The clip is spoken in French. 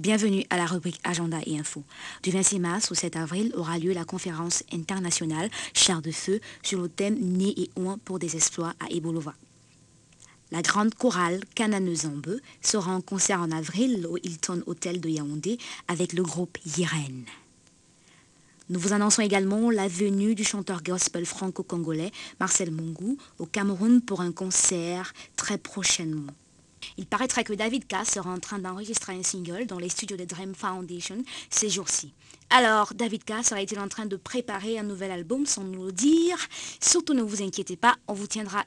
Bienvenue à la rubrique Agenda et Info. Du 26 mars au 7 avril aura lieu la conférence internationale Char de Feu sur le thème Né et Ouan pour des espoirs à Ebolova. La grande chorale Kananezambe sera en concert en avril au Hilton Hotel de Yaoundé avec le groupe Yiren. Nous vous annonçons également la venue du chanteur gospel franco-congolais Marcel Mongou au Cameroun pour un concert très prochainement. Il paraîtrait que David Kass sera en train d'enregistrer un single dans les studios de Dream Foundation ces jours-ci. Alors, David Kass sera il en train de préparer un nouvel album sans nous le dire Surtout ne vous inquiétez pas, on vous tiendra...